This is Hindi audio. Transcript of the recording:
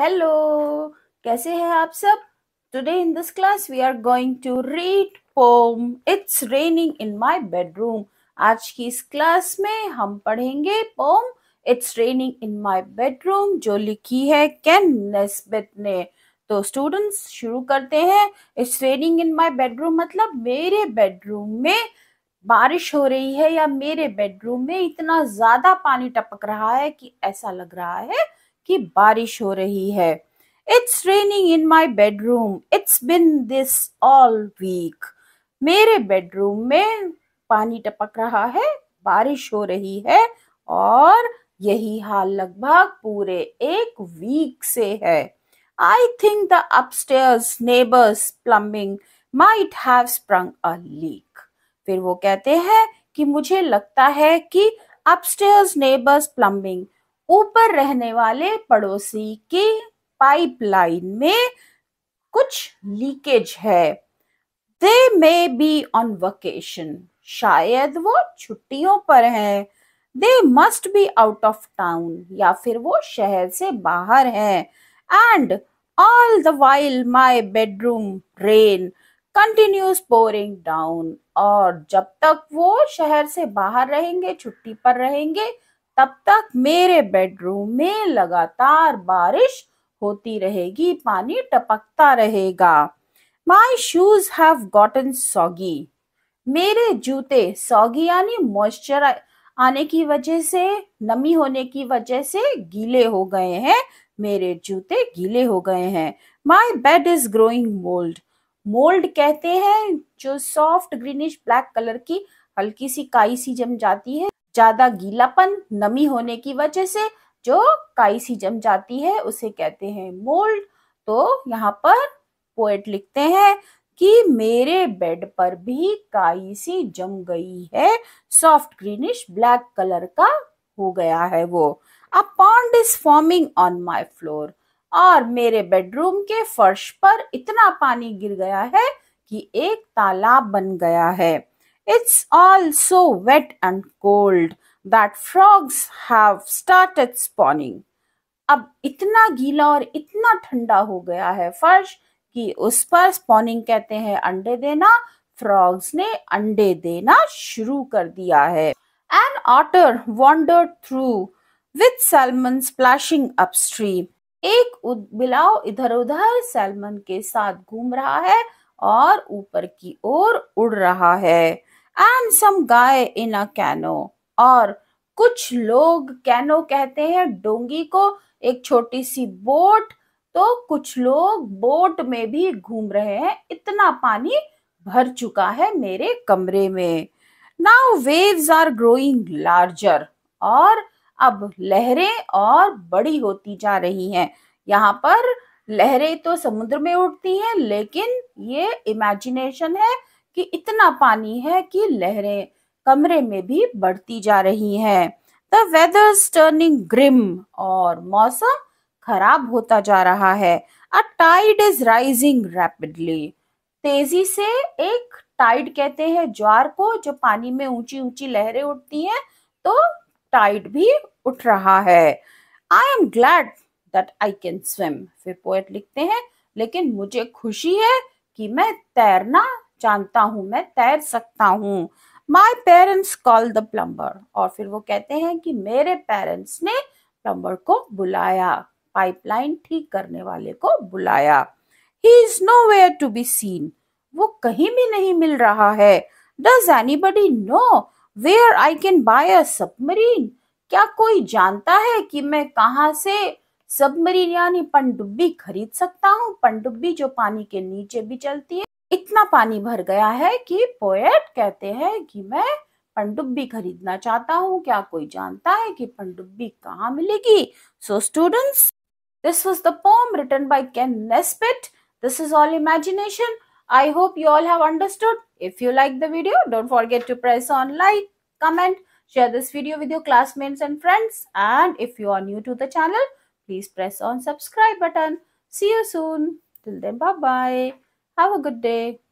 हेलो कैसे हैं आप सब? Today in this class we are going to read poem it's raining in my bedroom आज की इस क्लास में हम पढ़ेंगे poem it's raining in my bedroom जो लिखी है कैन नेस्बेट ने तो स्टूडेंट्स शुरू करते हैं it's raining in my bedroom मतलब मेरे बेडरूम में बारिश हो रही है या मेरे बेडरूम में इतना ज्यादा पानी टपक रहा है कि ऐसा लग रहा है कि बारिश हो रही है it's raining in my bedroom it's been this all week मेरे बेडरूम में पानी टपक रहा है बारिश हो रही है और यही हाल लगभग पूरे एक वीक से है I think the upstairs neighbours plumbing might have sprung a leak फिर वो कहते हैं कि मुझे लगता है कि अपस्टेयर्स नेबर्स प्लम्बिंग ऊपर रहने वाले पड़ोसी की पाइपलाइन में कुछ लीकेज है they may be on vacation शायद वो छुट्टियों पर हैं they must be out of town या फिर वो शहर से बाहर हैं and all the while my bedroom rain continues pouring down और जब तक वो शहर से बाहर रहेंगे छुट्टी पर रहेंगे तब तक मेरे बेडरूम में लगातार बारिश होती रहेगी पानी टपकता रहेगा my shoes have gotten soggy मेरे जूते सॉगी यानी मॉइस्चर आने की वजह से नमी होने की वजह से गीले हो गए हैं मेरे जूते गीले हो गए हैं my bed is growing mould mould कहते हैं जो सॉफ्ट ग्रीनिश ब्लैक कलर की हल्की सी काई सी जम जाती है ज्यादा गीलापन नमी होने की वजह से जो काइसी जम जाती है उसे कहते हैं मोल्ड तो यहाँ पर पोएट लिखते हैं कि मेरे बेड पर भी काई सी जम गई है सॉफ्ट ग्रीनिश ब्लैक कलर का हो गया है वो a pond is forming on my floor और मेरे बेडरूम के फर्श पर इतना पानी गिर गया है कि एक तालाब बन गया है It's all so wet and cold that frogs have started spawning. अब इतना गीला और इतना ठंडा हो गया है फर्श कि उस पर स्पॉनिंग कहते हैं अंडे देना फ्रॉग्स ने अंडे देना शुरू कर दिया है an otter wander through with salmon splashing upstream एक बिलाव इधर उधर सैलमन के साथ घूम रहा है और ऊपर की ओर उड़ रहा है and some guy in a canoe और कुछ लोग कैनो कहते हैं डोंगी को एक छोटी सी बोट तो कुछ लोग बोट में भी घूम रहे हैं इतना पानी भर चुका है मेरे कमरे में now waves are growing larger और अब लहरें और बड़ी होती जा रही हैं यहाँ पर लहरें तो समुद्र में उठती हैं लेकिन ये इमेजिनेशन है कि इतना पानी है कि लहरें कमरे में भी बढ़ती जा रही हैं। द वेदर टर्निंग ग्रिम और मौसम खराब होता जा रहा है a tide is rising rapidly तेजी से एक टाइड कहते हैं ज्वार को जो पानी में ऊंची ऊंची लहरें उठती हैं तो टाइड भी उठ रहा है I am glad that I can swim फिर पोएट लिखते हैं लेकिन मुझे खुशी है कि मैं तैरना जानता हूं मैं तैर सकता हूँ my parents call the plumber और फिर वो कहते हैं कि मेरे पेरेंट्स ने प्लम्बर को बुलाया पाइपलाइन ठीक करने वाले को बुलाया he is nowhere to be seen वो कहीं भी नहीं मिल रहा है does anybody know where I can buy a submarine क्या कोई जानता है कि मैं कहाँ से सबमरीन यानी पनडुब्बी खरीद सकता हूँ पनडुब्बी जो पानी के नीचे भी चलती है इतना पानी भर गया है कि पोएट कहते हैं कि मैं पनडुब्बी खरीदना चाहता हूँ क्या कोई जानता है कि पनडुब्बी कहाँ मिलेगी so students this was the poem written by Ken Nesbitt this is all imagination I hope you all have understood. If you like the video, don't forget to press on like, comment, share this video with your classmates and friends. And if you are new to the channel, please press on subscribe button. See you soon. Till then, bye-bye. Have a good day.